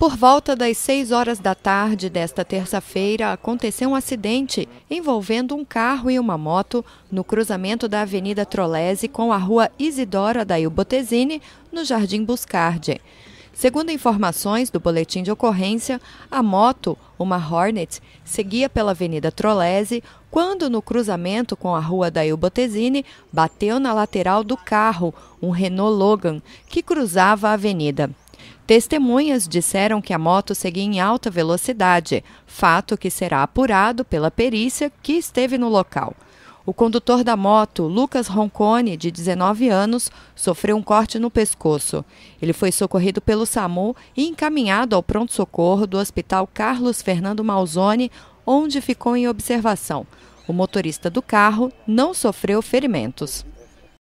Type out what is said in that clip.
Por volta das 6 horas da tarde desta terça-feira, aconteceu um acidente envolvendo um carro e uma moto no cruzamento da Avenida Trolese com a Rua Isidora da Ilbotesini, no Jardim Buscardi. Segundo informações do boletim de ocorrência, a moto, uma Hornet, seguia pela Avenida Trolese quando, no cruzamento com a Rua da Botesini, bateu na lateral do carro, um Renault Logan, que cruzava a avenida. Testemunhas disseram que a moto seguia em alta velocidade, fato que será apurado pela perícia que esteve no local. O condutor da moto, Lucas Roncone, de 19 anos, sofreu um corte no pescoço. Ele foi socorrido pelo SAMU e encaminhado ao pronto-socorro do Hospital Carlos Fernando Malzone, onde ficou em observação. O motorista do carro não sofreu ferimentos.